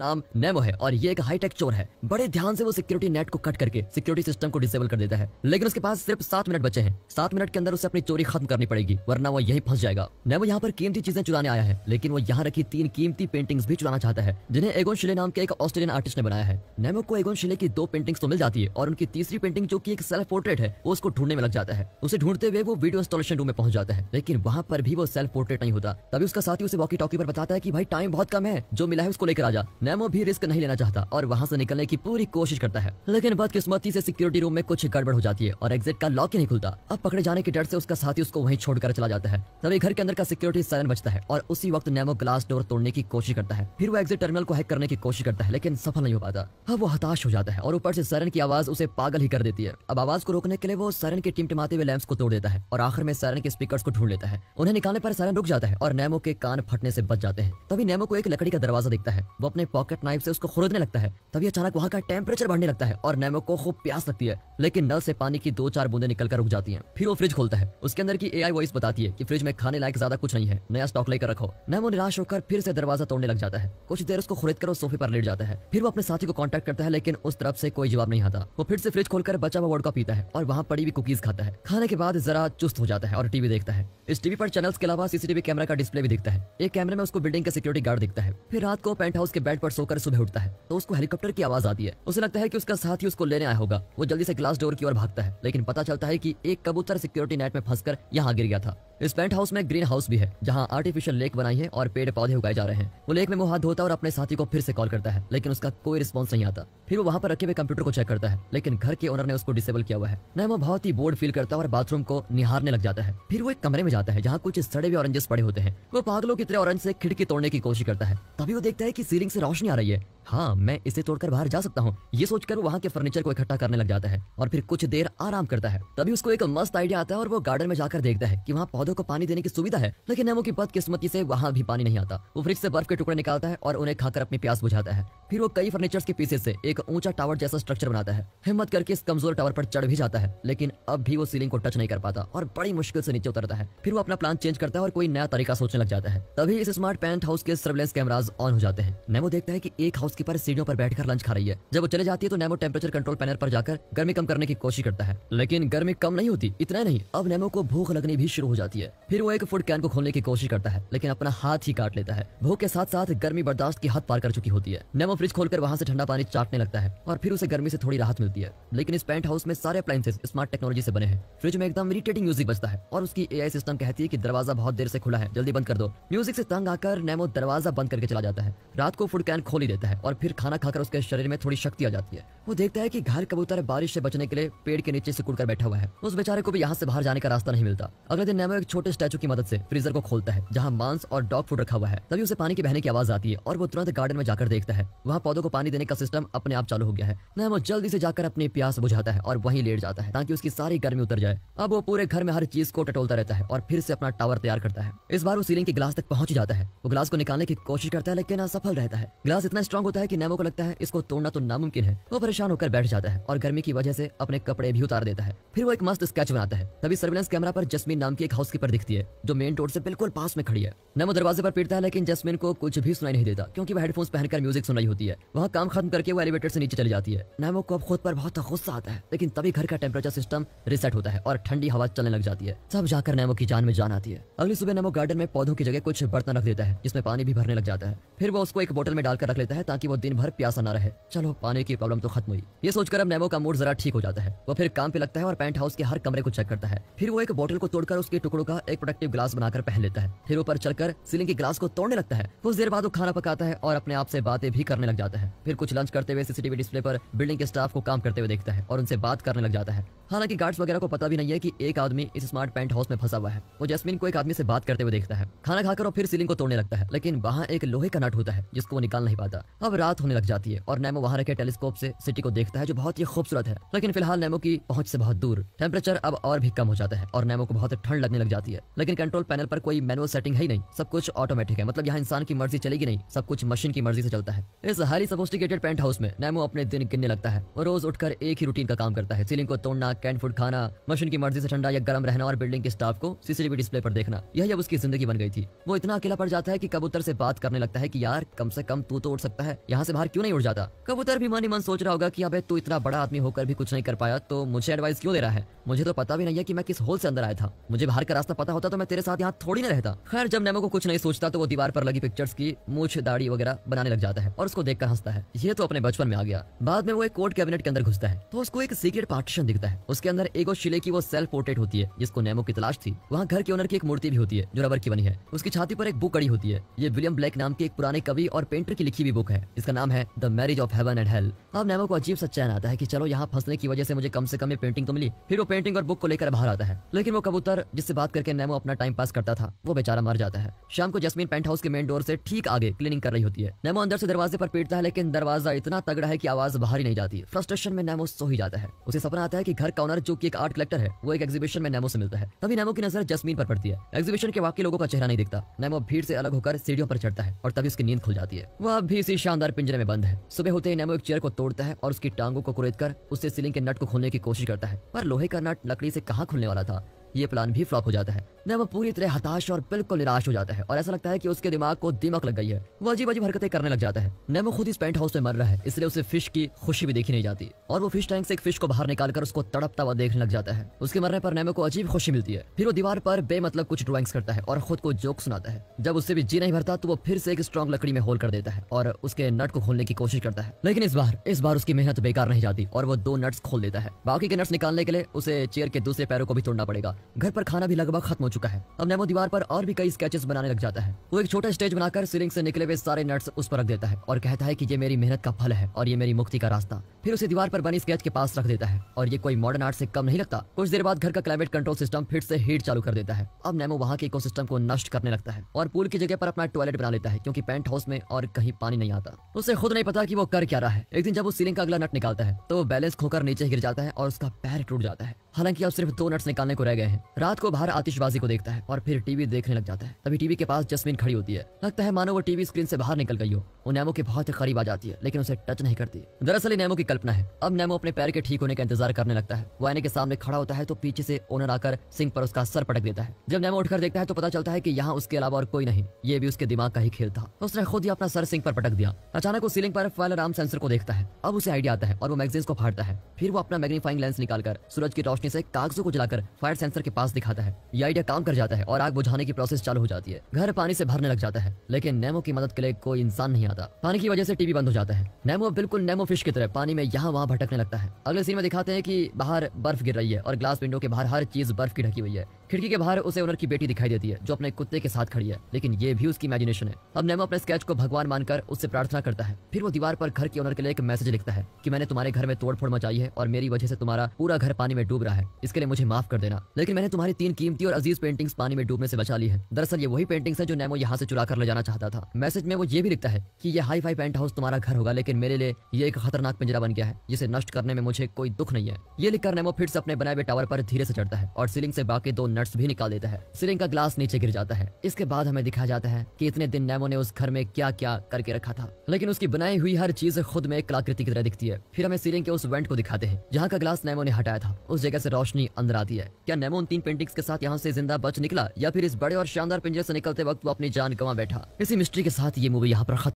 नाम नेमो है और ये एक हाईटेक चोर है बड़े ध्यान से वो सिक्योरिटी नेट को कट करके सिक्योरिटी सिस्टम को डिसेबल कर देता है लेकिन उसके पास सिर्फ सात मिनट बचे हैं सात मिनट के अंदर उसे अपनी चोरी खत्म करनी पड़ेगी वरना वो यही फंस जाएगा नेमो यहाँ पर कीमती चीजें चुराने आया है लेकिन वो यहाँ रखी तीन कीमती पेंटिंग्स भी चुराना चाहता है जिन्हें एगोन शिले नाम के एक ऑस्ट्रेलियन आर्टिस्ट ने बनाया है नेमो को एगोन शिले की दो पेंटिंग्स तो मिल जाती है और उनकी तीसरी पेंटिंग जो की एक सेल्फ पोर्ट्रेट है वो उसको ढूंढने में लग जाता है उसे ढूंढते हुए वो वीडियो इंस्टॉलेशन रूम में पहुंच जाता है लेकिन वहाँ पर भी वो सेल्फ पोर्ट्रेट नहीं होता तभी उसका साथी उसे वॉकी टॉकी पर बताता है की भाई टाइम बहुत कम है जो मिला है उसको लेकर आ जा नेमो भी रिस्क नहीं लेना चाहता और वहाँ से निकलने की पूरी कोशिश करता है लेकिन बदकिस्मती से सिक्योरिटी रूम में कुछ गड़बड़ हो जाती है और एग्जिट का लॉक ही नहीं खुलता अब पकड़े जाने के डर से उसका साथी उसको वहीं छोड़कर चला जाता है तभी घर के अंदर का सिक्योरिटी साइन बचता है और उसी वक्त नेमो ग्लास डोर तोड़ने की कोशिश करता है फिर वो एग्जिट टर्मिनल को हैक करने की कोशिश करता है लेकिन सफल नहीं हो पाता अब वो हताश हो जाता है और ऊपर से सरन की आवाज उसे पागल ही कर देती है अब आवाज को रोकने के लिए वो सरन के टिमटिमाते हुए लैम्प को तोड़ देता है और आखिर में सरन के स्पीकर को ढूंढ लेता है उन्हें निकालने पर सरन रुक जाता है और नेमो के कान फटने से बच जाते हैं तभी नेमो को एक लकड़ी का दरवाजा दिखता है वो अपने पॉकेट नाइफ से उसको खुरदने लगता है तभी अचानक वहाँ का टेम्परेचर बढ़ने लगता है और नेमो को खूब प्यास लगती है लेकिन नल से पानी की दो चार बूंदे निकलकर रुक जाती है फिर वो फ्रिज खोलता है उसके अंदर की आई वॉइस बताती है की फ्रिज में खाने लायक ज्यादा कुछ नहीं है नया स्टॉक लेकर रखो नेमो निराश होकर फिर से दरवाजा तोड़ने लग जाता है कुछ देर उसको खुरद कर सोफे पर लेट जाता है फिर वो अपने साथी को कॉन्टेक्ट करता है लेकिन उस तरफ से कोई जवाब नहीं आता वो फिर से फ्रिज खोलकर बचा हुआ वोडका पीता है और वहाँ पड़ी हुई कुकीज खाता है खाने के बाद जरा चुस्त हो जाता है और टीवी देखता है इस टीवी पर चैनल्स के अलावा सीसीटीवी कैमरा का डिस्प्ले भी दिखता है एक कैमरे में उसको बिल्डिंग का सिक्योरिटी गार्ड दिखता है फिर रात को पेंट हाउस के बेड बेड पर सोकर सुबह उठता है तो उसको हेलीकॉप्टर की आवाज आती है उसे लगता है की उसका साथी उसको लेने आया होगा वो जल्दी से ग्लास डोर की ओर भागता है लेकिन पता चलता है की एक कबूतर सिक्योरिटी नेट में फंसकर यहाँ गिर गया था इस पेंट हाउस में ग्रीन हाउस भी है जहाँ आर्टिफिशियल लेक बनाई है और पेड़ पौधे उगाए जा रहे हैं वो लेक में वो हाथ धोता और अपने साथी को फिर से कॉल करता है लेकिन उसका कोई रिस्पॉन्स नहीं आता फिर वो वहाँ पर रखे हुए कंप्यूटर को चेक करता है लेकिन घर के ओनर ने उसको डिसेबल किया हुआ है नैमो बहुत ही बोर्ड फील करता है और बाथरूम को निहारने लग जाता है फिर वो एक कमरे में जाता है जहाँ कुछ सड़े हुए ऑरेंजेस पड़े होते हैं वो पागलों की तरह ऑरेंज से खिड़की तोड़ने की कोशिश करता है तभी वो देखता है की सीलिंग से रोशनी आ रही है हाँ मैं इसे तोड़कर बाहर जा सकता हूँ ये सोचकर वो वहाँ के फर्नीचर को इकट्ठा करने लग जाता है और फिर कुछ देर आराम करता है तभी उसको एक मस्त आइडिया आता है और वो गार्डन में जाकर देखता है की वहाँ पौधों को पानी देने की सुविधा है लेकिन नेमो की बदकिस्मती से वहाँ भी पानी नहीं आता वो फ्रिज से बर्फ के टुकड़े निकालता है और उन्हें खाकर अपनी प्यास बुझाता है फिर वो कई फर्नीचर के पीसेस से एक ऊंचा टावर जैसा स्ट्रक्चर बनाता है हिम्मत करके इस कमजोर टावर पर चढ़ भी जाता है लेकिन अब भी वो सीलिंग को टच नहीं कर पाता और बड़ी मुश्किल से नीचे उतरता है फिर वो अपना प्लान चेंज करता है और कोई नया तरीका सोचने लग जाता है तभी इस स्मार्ट पेंट हाउस के सर्वेलेंस कैमराज ऑन हो जाते हैं नेमो देखता है की एक हाउस कीपर सीढ़ियों पर बैठकर लंच खा रही है जब वो चले जाती है तो नेमो टेम्परेचर कंट्रोल पैनल पर जाकर गर्मी कम करने की कोशिश करता है लेकिन गर्मी कम नहीं होती इतना नहीं अब नेमो को भूख लगनी भी शुरू हो जाती है फिर वो एक फूड कैन को खोलने की कोशिश करता है लेकिन अपना हाथ ही काट लेता है भूख के साथ साथ गर्मी बर्दाश्त की हद पार कर चुकी होती है नेमो फ्रिज खोलकर वहाँ से ठंडा पानी चाटने लगता है और फिर उसे गर्मी से थोड़ी राहत मिलती है लेकिन इस पेंट हाउस में सारे अप्लाइंसेज स्मार्ट टेक्नोलॉजी से बने हैं फ्रिज में एकदम इरिटेटिंग म्यूजिक बजता है और उसकी एआई सिस्टम कहती है कि दरवाजा बहुत देर से खुला है जल्दी बंद कर दो म्यूजिक से तंग आकर नेमो दरवाजा बंद करके चला जाता है रात को फूड कैन खोल ही देता है और फिर खाना खाकर उसके शरीर में थोड़ी शक्ति आ जाती है वो देखता है कि घर कबूतर बारिश से बचने के लिए पेड़ के नीचे से कुड़कर बैठा हुआ है उस बेचारे को भी यहाँ से बाहर जाने का रास्ता नहीं मिलता अगले दिन नैमो एक छोटे स्टैचू की मदद से फ्रीजर को खोलता है जहाँ मांस और डॉग फूड रखा हुआ है तभी उसे पानी की बहने की आवाज आती है और वो तुरंत गार्डन में जाकर देखता है वहाँ पौधों को पानी देने का सिस्टम अपने आप चालू हो गया है नैमो जल्दी से जाकर अपनी प्यास बुझाता है और वही लेट जाता है ताकि उसकी सारी गर्मी उतर जाए अब वो पूरे घर में हर चीज को टटोलता रहता है और फिर से अपना टावर तैयार करता है इस बार वो सीलिंग के ग्लास तक पहुंच जाता है वो ग्लास को निकालने की कोशिश करता है लेकिन असफल रहता है ग्लास इतना स्ट्रॉग होता है कि नेमो को लगता है इसको तोड़ना तो नामुमकिन है वो परेशान होकर बैठ जाता है और गर्मी की वजह से अपने कपड़े भी उतार देता है फिर वो एक मस्त स्केच बनाता है तभी सर्विलेंस कैमरा पर जस्मीन नाम की एक कीपर दिखती है जो मेन रोड से बिल्कुल पास में खड़ी है नेमो दरवाजे पर पीटता है लेकिन जस्मीन को कुछ भी सुनाई नहीं देता क्योंकि वह हेडफोन्स पहनकर म्यूजिक सुन रही होती है वहाँ काम खत्म करके वो एलिवेटर से नीचे चली जाती है नैमो को अब खुद पर बहुत गुस्सा आता है लेकिन तभी घर का टेम्परेचर सिस्टम रिसेट होता है और ठंडी हवा चलने लग जाती है सब जाकर नेमो की जान में जान आती है अगली सुबह नेमो गार्डन में पौधों की जगह कुछ बर्तन रख देता है जिसमें पानी भी भरने लग जाता है फिर वो उसको एक बोतल में डालकर रख लेता है ताकि ताकि वो दिन भर प्यासा ना रहे चलो पानी की प्रॉब्लम तो खत्म हुई ये सोचकर अब नेमो का मूड जरा ठीक हो जाता है वो फिर काम पे लगता है और पेंट हाउस के हर कमरे को चेक करता है फिर वो एक बोतल को तोड़कर उसके टुकड़ों का एक प्रोडक्टिव ग्लास बनाकर पहन लेता है फिर ऊपर चढ़कर सीलिंग के ग्लास को तोड़ने लगता है कुछ देर बाद वो खाना पकाता है और अपने आप से बातें भी करने लग जाता है फिर कुछ लंच करते हुए सीसीटीवी डिस्प्ले पर बिल्डिंग के स्टाफ को काम करते हुए देखता है और उनसे बात करने लग जाता है हालांकि गार्ड्स वगैरह को पता भी नहीं है कि एक आदमी इस स्मार्ट पेंट हाउस में फंसा हुआ है वो जैस्मिन को एक आदमी से बात करते हुए देखता है खाना खाकर और फिर सीलिंग को तोड़ने लगता है लेकिन वहाँ एक लोहे का नट होता है जिसको वो निकाल नहीं पाता अब अब रात होने लग जाती है और नेमो वहां रखे टेलीस्कोप से सिटी को देखता है जो बहुत ही खूबसूरत है लेकिन फिलहाल नेमो की पहुंच से बहुत दूर टेम्परेचर अब और भी कम हो जाता है और नेमो को बहुत ठंड लगने लग जाती है लेकिन कंट्रोल पैनल पर कोई मैनुअल सेटिंग है नहीं सब कुछ ऑटोमेटिक है मतलब यहाँ इंसान की मर्जी चलेगी नहीं सब कुछ मशीन की मर्जी से चलता है इस हाईली सोफिस्टिकेटेड पेंट हाउस में नेमो अपने दिन गिनने लगता है और रोज उठकर एक ही रूटीन का काम करता है सीलिंग को तोड़ना कैंट फूड खाना मशीन की मर्जी से ठंडा या गर्म रहना और बिल्डिंग के स्टाफ को सीसीटीवी डिस्प्ले पर देखना यही अब उसकी जिंदगी बन गई थी वो इतना अकेला पड़ जाता है कि कबूतर से बात करने लगता है कि यार कम से कम तू तो उठ सकता है यहाँ से बाहर क्यों नहीं उड़ जाता कबूतर भी मन ही मन सोच रहा होगा कि अबे तू तो इतना बड़ा आदमी होकर भी कुछ नहीं कर पाया तो मुझे एडवाइस क्यों दे रहा है मुझे तो पता भी नहीं है कि मैं किस होल से अंदर आया था मुझे बाहर का रास्ता पता होता तो मैं तेरे साथ यहाँ थोड़ी ना रहता खैर जब नेमो को कुछ नहीं सोचता तो वो दीवार पर लगी पिक्चर्स की मुझ दाढ़ी वगैरह बनाने लग जाता है और उसको देखकर हंसता है ये तो अपने बचपन में आ गया बाद में वो एक कोर्ट कैबिनेट के अंदर घुसता है तो उसको एक सीक्रेट पार्टीशन दिखता है उसके अंदर एगो शिले की वो सेल्फ पोर्ट्रेट होती है जिसको नेमो की तलाश थी वहाँ घर के ओनर की एक मूर्ति भी होती है जो रबर की बनी है उसकी छाती पर एक बुक कड़ी होती है ये विलियम ब्लैक नाम के एक पुराने कवि और पेंटर की लिखी हुई बुक है इसका नाम है the marriage of heaven and hell अब नैमो को अजीब सा चैन आता है कि चलो यहाँ फंसने की वजह से मुझे कम से कम ये पेंटिंग तो मिली फिर वो पेंटिंग और बुक को लेकर बाहर आता है लेकिन वो कबूतर जिससे बात करके नेमो अपना टाइम पास करता था वो बेचारा मर जाता है शाम को जस्मीन पेंट हाउस के मेन डोर से ठीक आगे क्लीनिंग कर रही होती है नेमो अंदर से दरवाजे पर पीटता है लेकिन दरवाजा इतना तगड़ा है की आवाज बाहर ही नहीं जाती फ्रस्ट्रेशन में नेमो सो ही जाता है उसे सपना आता है की घर का ऑनर जो की एक आर्ट कलेक्टर है वो एक एग्जीबिशन में नेमो से मिलता है तभी नेमो की नजर जस्मीन पर पड़ती है एग्जीबिशन के बाकी लोगों का चेहरा नहीं दिखता नेमो भीड़ से अलग होकर सीढ़ियों पर चढ़ता है और तभी उसकी नींद खुल जाती है वह भी इसी शाम दुकानदार पिंजरे में बंद है सुबह होते ही नेमो एक चेयर को तोड़ता है और उसकी टांगों को कुरेद कर उससे सीलिंग के नट को खोलने की कोशिश करता है पर लोहे का नट लकड़ी से कहाँ खुलने वाला था ये प्लान भी फ्लॉप हो जाता है नैमा पूरी तरह हताश और बिल्कुल निराश हो जाता है और ऐसा लगता है कि उसके दिमाग को दिमक लग गई है वो अजीब अजीब हरकतें करने लग जाता है नैमा खुद इस पेंट हाउस में मर रहा है इसलिए उसे फिश की खुशी भी देखी नहीं जाती और वो फिश टैंक से एक फिश को बाहर निकालकर उसको तड़पता हुआ देखने लग जाता है उसके मरने पर नैमो को अजीब खुशी मिलती है फिर वो दीवार पर बेमतलब कुछ ड्रॉइंग्स करता है और खुद को जोक सुनाता है जब उससे भी जी नहीं भरता तो वो फिर से एक स्ट्रॉन्ग लकड़ी में होल कर देता है और उसके नट को खोलने की कोशिश करता है लेकिन इस बार इस बार उसकी मेहनत बेकार नहीं जाती और वो दो नट्स खोल देता है बाकी के नट्स निकालने के लिए उसे चेयर के दूसरे पैरों को भी तोड़ना पड़ेगा घर पर खाना भी लगभग खत्म हो चुका है अब नेमो दीवार पर और भी कई स्केचेस बनाने लग जाता है वो एक छोटा स्टेज बनाकर सीलिंग से निकले हुए सारे नट्स उस पर रख देता है और कहता है कि ये मेरी मेहनत का फल है और ये मेरी मुक्ति का रास्ता फिर उसे दीवार पर बनी स्केच के पास रख देता है और ये कोई मॉडर्न आर्ट से कम नहीं लगता कुछ देर बाद घर का क्लाइमेट कंट्रोल सिस्टम फिर से हीट चालू कर देता है अब नेमो वहाँ के इको को नष्ट करने लगता है और पूल की जगह पर अपना टॉयलेट बना लेता है क्यूँकी पेंट हाउस में और कहीं पानी नहीं आता उसे खुद नहीं पता की वो कर क्या रहा है एक दिन जब वो सीलिंग का अगला नट निकालता है तो वो बैलेंस खोकर नीचे गिर जाता है और उसका पैर टूट जाता है हालांकि अब सिर्फ दो नट्स निकालने को रह गए हैं रात को बाहर आतिशबाजी को देखता है और फिर टीवी देखने लग जाता है तभी टीवी के पास जस्मिन खड़ी होती है लगता है मानो वो टीवी स्क्रीन से बाहर निकल गई हो वो नैमो के बहुत करीब आ जाती है लेकिन उसे टच नहीं करती दरअसल नैमो की कल्पना है अब नैमो अपने पैर के ठीक होने का इंतजार करने लगता है वो आने के सामने खड़ा होता है तो पीछे से ओनर आकर सिंह पर उसका सर पटक देता है जब नैमो उठकर देखता है तो पता चलता है की यहाँ उसके अलावा और कोई नहीं ये भी उसके दिमाग का ही खेल था उसने खुद ही अपना सर सिंह पर पटक दिया अचानक वो सीलिंग पर फाइल आराम सेंसर को देखता है अब उसे आइडिया आता है और वो मैगजीन को फाड़ता है फिर वो अपना मैग्नीफाइंग लेंस निकालकर सूरज की रोशनी रोशनी से कागजों को जलाकर फायर सेंसर के पास दिखाता है ये आइडिया काम कर जाता है और आग बुझाने की प्रोसेस चालू हो जाती है घर पानी से भरने लग जाता है लेकिन नेमो की मदद के लिए कोई इंसान नहीं आता पानी की वजह से टीवी बंद हो जाता है नेमो बिल्कुल नेमो फिश की तरह पानी में यहाँ वहाँ भटकने लगता है अगले सीन में दिखाते हैं की बाहर बर्फ गिर रही है और ग्लास विंडो के बाहर हर चीज बर्फ की ढकी हुई है खिड़की के बाहर उसे ओनर की बेटी दिखाई देती है जो अपने कुत्ते के साथ खड़ी है लेकिन ये भी उसकी इमेजिनेशन है अब नेमो अपने स्केच को भगवान मानकर उससे प्रार्थना करता है फिर वो दीवार पर घर के ओनर के लिए एक मैसेज लिखता है की मैंने तुम्हारे घर में तोड़फोड़ मचाई है और मेरी वजह से तुम्हारा पूरा घर पानी में डूब रहा बिगड़ा है इसके लिए मुझे माफ कर देना लेकिन मैंने तुम्हारी तीन कीमती और अजीज पेंटिंग्स पानी में डूबने से बचा ली है दरअसल ये वही पेंटिंग्स है जो नैमो यहाँ से चुरा कर ले जाना चाहता था मैसेज में वो ये भी लिखता है की ये हाई फाई पेंट हाउस तुम्हारा घर होगा लेकिन मेरे लिए ये एक खतरनाक पिंजरा बन गया है जिसे नष्ट करने में मुझे कोई दुख नहीं है ये लिखकर नेमो फिर से अपने बनाए हुए टावर पर धीरे से चढ़ता है और सीलिंग से बाकी दो नट्स भी निकाल देता है सीलिंग का ग्लास नीचे गिर जाता है इसके बाद हमें दिखाया जाता है की इतने दिन नेमो ने उस घर में क्या क्या करके रखा था लेकिन उसकी बनाई हुई हर चीज खुद में कलाकृति की तरह दिखती है फिर हमें सीलिंग के उस वेंट को दिखाते हैं जहाँ का ग्लास नेमो ने हटाया था उस जगह से रोशनी अंदर आती है क्या नेमो उन तीन पेंटिंग्स के साथ यहाँ से जिंदा बच निकला या फिर इस बड़े और शानदार पिंजरे से निकलते वक्त वो अपनी जान गवा बैठा इसी मिस्ट्री के साथ ये मूवी यहाँ पर